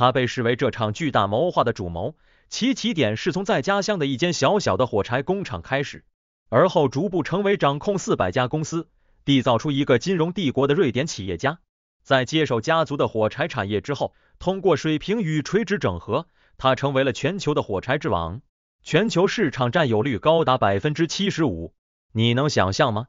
他被视为这场巨大谋划的主谋，其起点是从在家乡的一间小小的火柴工厂开始，而后逐步成为掌控四百家公司、缔造出一个金融帝国的瑞典企业家。在接手家族的火柴产业之后，通过水平与垂直整合，他成为了全球的火柴之王，全球市场占有率高达百分之七十五。你能想象吗？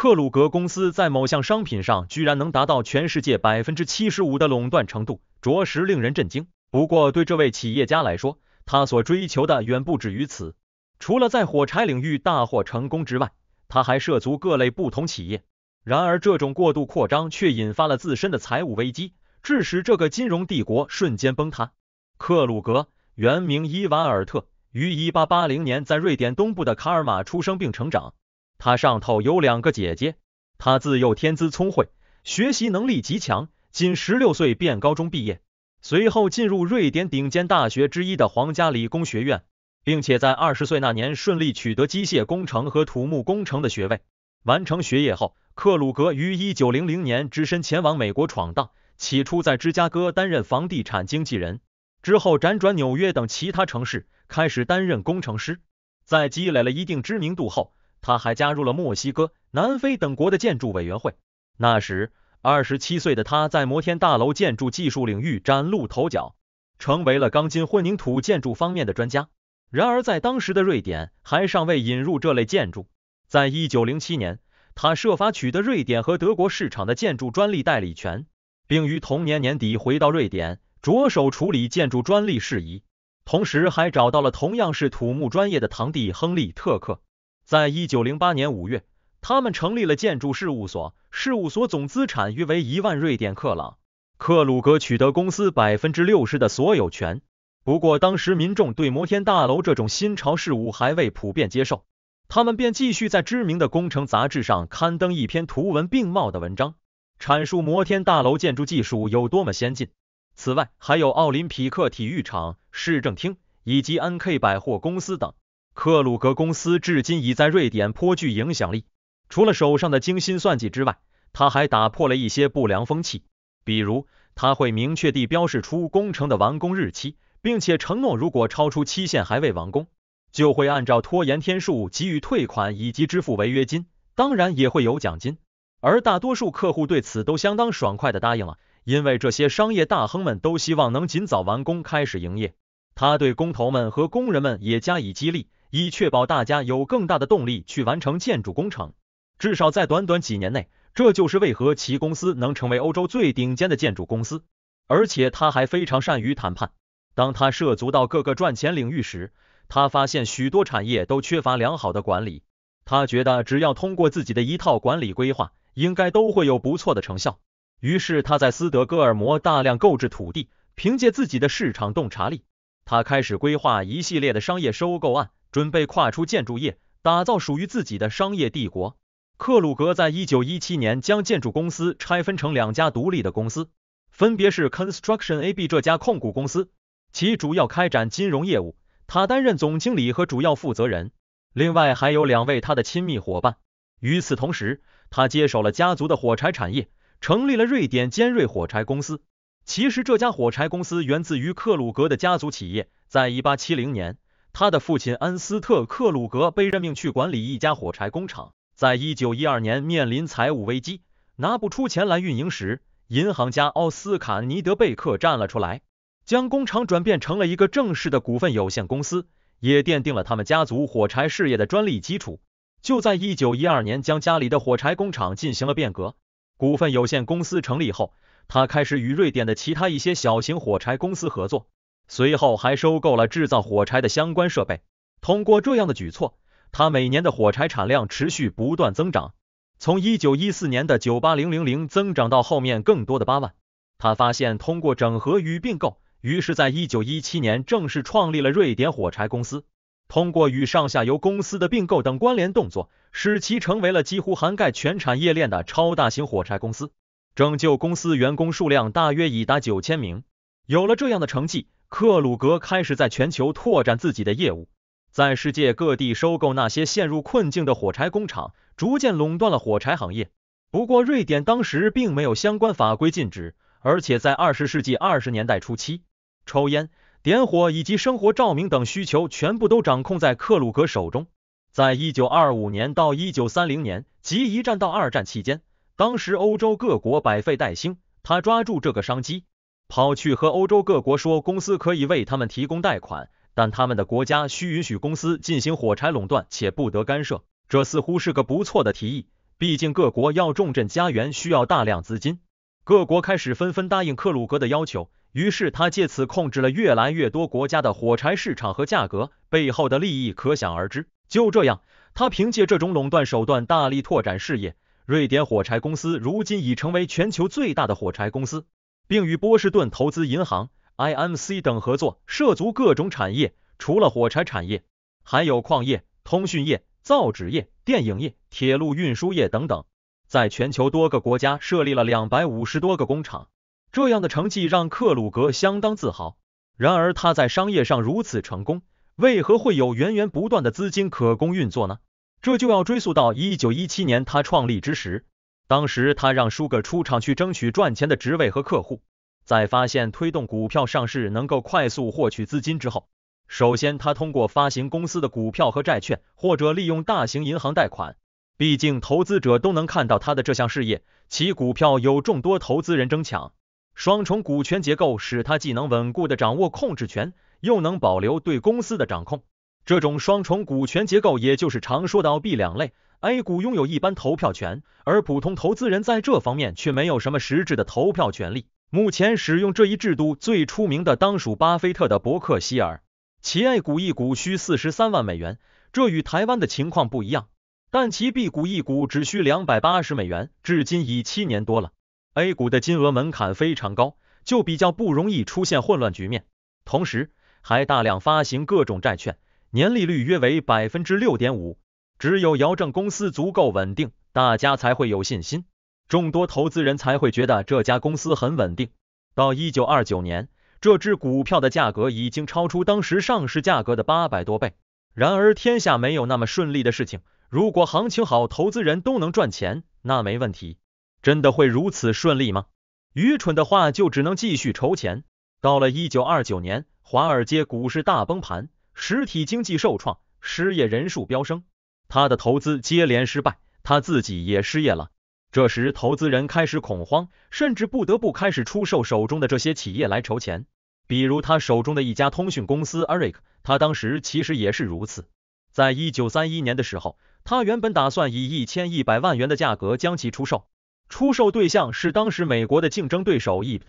克鲁格公司在某项商品上居然能达到全世界百分之七十五的垄断程度，着实令人震惊。不过，对这位企业家来说，他所追求的远不止于此。除了在火柴领域大获成功之外，他还涉足各类不同企业。然而，这种过度扩张却引发了自身的财务危机，致使这个金融帝国瞬间崩塌。克鲁格原名伊瓦尔特，于一八八零年在瑞典东部的卡尔马出生并成长。他上头有两个姐姐。他自幼天资聪慧，学习能力极强，仅十六岁便高中毕业，随后进入瑞典顶尖大学之一的皇家理工学院，并且在二十岁那年顺利取得机械工程和土木工程的学位。完成学业后，克鲁格于一九零零年只身前往美国闯荡。起初在芝加哥担任房地产经纪人，之后辗转纽约等其他城市，开始担任工程师。在积累了一定知名度后。他还加入了墨西哥、南非等国的建筑委员会。那时，二十七岁的他在摩天大楼建筑技术领域崭露头角，成为了钢筋混凝土建筑方面的专家。然而，在当时的瑞典还尚未引入这类建筑。在一九零七年，他设法取得瑞典和德国市场的建筑专利代理权，并于同年年底回到瑞典，着手处理建筑专利事宜。同时，还找到了同样是土木专业的堂弟亨利·特克。在一九零八年五月，他们成立了建筑事务所，事务所总资产约为一万瑞典克朗。克鲁格取得公司百分之六十的所有权。不过，当时民众对摩天大楼这种新潮事物还未普遍接受，他们便继续在知名的工程杂志上刊登一篇图文并茂的文章，阐述摩天大楼建筑技术有多么先进。此外，还有奥林匹克体育场、市政厅以及 N.K. 百货公司等。克鲁格公司至今已在瑞典颇具影响力。除了手上的精心算计之外，他还打破了一些不良风气。比如，他会明确地标示出工程的完工日期，并且承诺如果超出期限还未完工，就会按照拖延天数给予退款以及支付违约金，当然也会有奖金。而大多数客户对此都相当爽快地答应了，因为这些商业大亨们都希望能尽早完工开始营业。他对工头们和工人们也加以激励。以确保大家有更大的动力去完成建筑工程。至少在短短几年内，这就是为何其公司能成为欧洲最顶尖的建筑公司。而且他还非常善于谈判。当他涉足到各个赚钱领域时，他发现许多产业都缺乏良好的管理。他觉得只要通过自己的一套管理规划，应该都会有不错的成效。于是他在斯德哥尔摩大量购置土地，凭借自己的市场洞察力，他开始规划一系列的商业收购案。准备跨出建筑业，打造属于自己的商业帝国。克鲁格在一九一七年将建筑公司拆分成两家独立的公司，分别是 Construction AB 这家控股公司，其主要开展金融业务，他担任总经理和主要负责人。另外还有两位他的亲密伙伴。与此同时，他接手了家族的火柴产业，成立了瑞典尖锐火柴公司。其实这家火柴公司源自于克鲁格的家族企业，在一八七零年。他的父亲安斯特克鲁格被任命去管理一家火柴工厂，在一九一二年面临财务危机，拿不出钱来运营时，银行家奥斯卡尼德贝克站了出来，将工厂转变成了一个正式的股份有限公司，也奠定了他们家族火柴事业的专利基础。就在一九一二年，将家里的火柴工厂进行了变革。股份有限公司成立后，他开始与瑞典的其他一些小型火柴公司合作。随后还收购了制造火柴的相关设备。通过这样的举措，他每年的火柴产量持续不断增长，从一九一四年的九八零零零增长到后面更多的八万。他发现通过整合与并购，于是在一九一七年正式创立了瑞典火柴公司。通过与上下游公司的并购等关联动作，使其成为了几乎涵盖全产业链的超大型火柴公司。拯救公司员工数量大约已达九千名。有了这样的成绩，克鲁格开始在全球拓展自己的业务，在世界各地收购那些陷入困境的火柴工厂，逐渐垄断了火柴行业。不过，瑞典当时并没有相关法规禁止，而且在二十世纪二十年代初期，抽烟、点火以及生活照明等需求全部都掌控在克鲁格手中。在一九二五年到一九三零年及一战到二战期间，当时欧洲各国百废待兴，他抓住这个商机。跑去和欧洲各国说，公司可以为他们提供贷款，但他们的国家需允许公司进行火柴垄断且不得干涉。这似乎是个不错的提议，毕竟各国要重振家园需要大量资金。各国开始纷纷答应克鲁格的要求，于是他借此控制了越来越多国家的火柴市场和价格，背后的利益可想而知。就这样，他凭借这种垄断手段大力拓展事业。瑞典火柴公司如今已成为全球最大的火柴公司。并与波士顿投资银行、IMC 等合作，涉足各种产业，除了火柴产业，还有矿业、通讯业、造纸业、电影业、铁路运输业等等，在全球多个国家设立了两百五十多个工厂。这样的成绩让克鲁格相当自豪。然而，他在商业上如此成功，为何会有源源不断的资金可供运作呢？这就要追溯到一九一七年他创立之时。当时，他让舒格出场去争取赚钱的职位和客户。在发现推动股票上市能够快速获取资金之后，首先他通过发行公司的股票和债券，或者利用大型银行贷款。毕竟，投资者都能看到他的这项事业，其股票有众多投资人争抢。双重股权结构使他既能稳固的掌握控制权，又能保留对公司的掌控。这种双重股权结构，也就是常说的 b 两类。A 股拥有一般投票权，而普通投资人在这方面却没有什么实质的投票权利。目前使用这一制度最出名的当属巴菲特的伯克希尔，其 A 股一股需四十三万美元，这与台湾的情况不一样，但其 B 股一股只需两百八十美元，至今已七年多了。A 股的金额门槛非常高，就比较不容易出现混乱局面，同时还大量发行各种债券，年利率约为百分之六点五。只有姚正公司足够稳定，大家才会有信心，众多投资人才会觉得这家公司很稳定。到一九二九年，这支股票的价格已经超出当时上市价格的八百多倍。然而，天下没有那么顺利的事情。如果行情好，投资人都能赚钱，那没问题。真的会如此顺利吗？愚蠢的话，就只能继续筹钱。到了一九二九年，华尔街股市大崩盘，实体经济受创，失业人数飙升。他的投资接连失败，他自己也失业了。这时，投资人开始恐慌，甚至不得不开始出售手中的这些企业来筹钱。比如，他手中的一家通讯公司，Eric，他当时其实也是如此。在一九三一年的时候，他原本打算以一千一百万元的价格将其出售，出售对象是当时美国的竞争对手 E。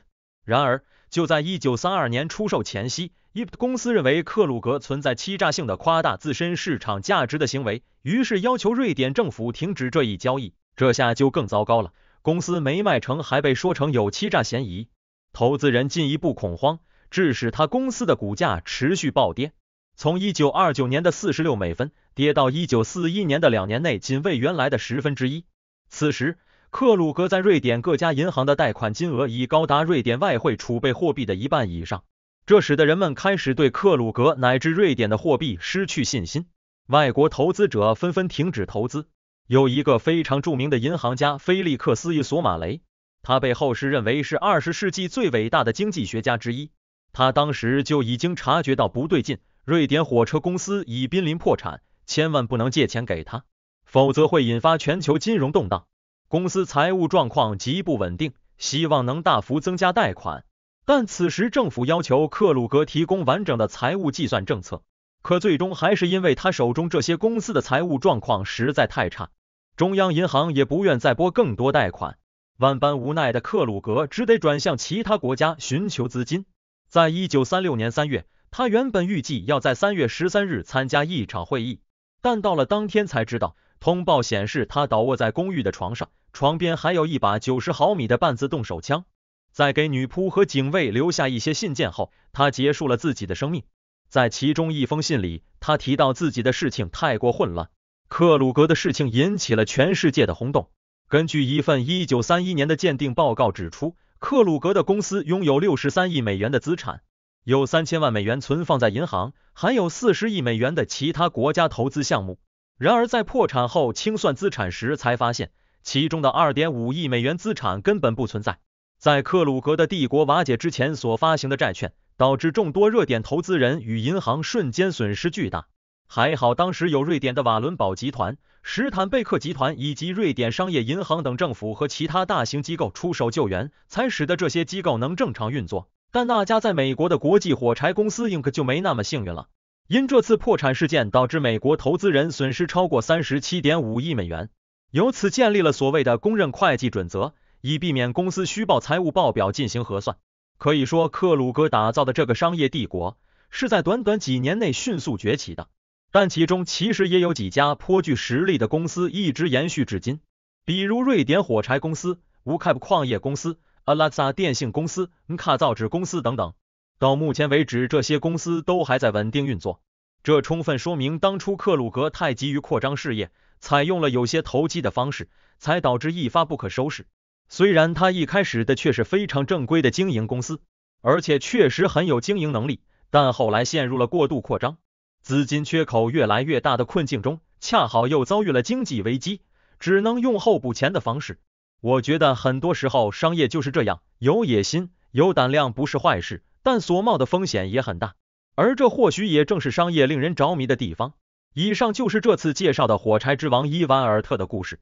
然而，就在一九三二年出售前夕，伊普公司认为克鲁格存在欺诈性的夸大自身市场价值的行为，于是要求瑞典政府停止这一交易。这下就更糟糕了，公司没卖成，还被说成有欺诈嫌疑，投资人进一步恐慌，致使他公司的股价持续暴跌，从一九二九年的四十六美分跌到一九四一年的两年内仅为原来的十分之一。此时，克鲁格在瑞典各家银行的贷款金额已高达瑞典外汇储备货币的一半以上，这使得人们开始对克鲁格乃至瑞典的货币失去信心。外国投资者纷纷停止投资。有一个非常著名的银行家菲利克斯·伊索马雷，他被后世认为是二十世纪最伟大的经济学家之一。他当时就已经察觉到不对劲，瑞典火车公司已濒临破产，千万不能借钱给他，否则会引发全球金融动荡。公司财务状况极不稳定，希望能大幅增加贷款，但此时政府要求克鲁格提供完整的财务计算政策，可最终还是因为他手中这些公司的财务状况实在太差，中央银行也不愿再拨更多贷款。万般无奈的克鲁格只得转向其他国家寻求资金。在一九三六年三月，他原本预计要在三月十三日参加一场会议，但到了当天才知道，通报显示他倒卧在公寓的床上。床边还有一把九十毫米的半自动手枪。在给女仆和警卫留下一些信件后，他结束了自己的生命。在其中一封信里，他提到自己的事情太过混乱。克鲁格的事情引起了全世界的轰动。根据一份一九三一年的鉴定报告指出，克鲁格的公司拥有六十三亿美元的资产，有三千万美元存放在银行，还有四十亿美元的其他国家投资项目。然而，在破产后清算资产时才发现。其中的二点五亿美元资产根本不存在，在克鲁格的帝国瓦解之前所发行的债券，导致众多热点投资人与银行瞬间损失巨大。还好当时有瑞典的瓦伦堡集团、史坦贝克集团以及瑞典商业银行等政府和其他大型机构出手救援，才使得这些机构能正常运作。但那家在美国的国际火柴公司应可就没那么幸运了，因这次破产事件导致美国投资人损失超过三十七点五亿美元。由此建立了所谓的公认会计准则，以避免公司虚报财务报表进行核算。可以说，克鲁格打造的这个商业帝国是在短短几年内迅速崛起的。但其中其实也有几家颇具实力的公司一直延续至今，比如瑞典火柴公司、乌卡布矿业公司、阿拉萨电信公司、恩卡造纸公司等等。到目前为止，这些公司都还在稳定运作，这充分说明当初克鲁格太急于扩张事业。采用了有些投机的方式，才导致一发不可收拾。虽然他一开始的却是非常正规的经营公司，而且确实很有经营能力，但后来陷入了过度扩张、资金缺口越来越大的困境中，恰好又遭遇了经济危机，只能用后补钱的方式。我觉得很多时候商业就是这样，有野心、有胆量不是坏事，但所冒的风险也很大。而这或许也正是商业令人着迷的地方。以上就是这次介绍的火柴之王伊万尔特的故事。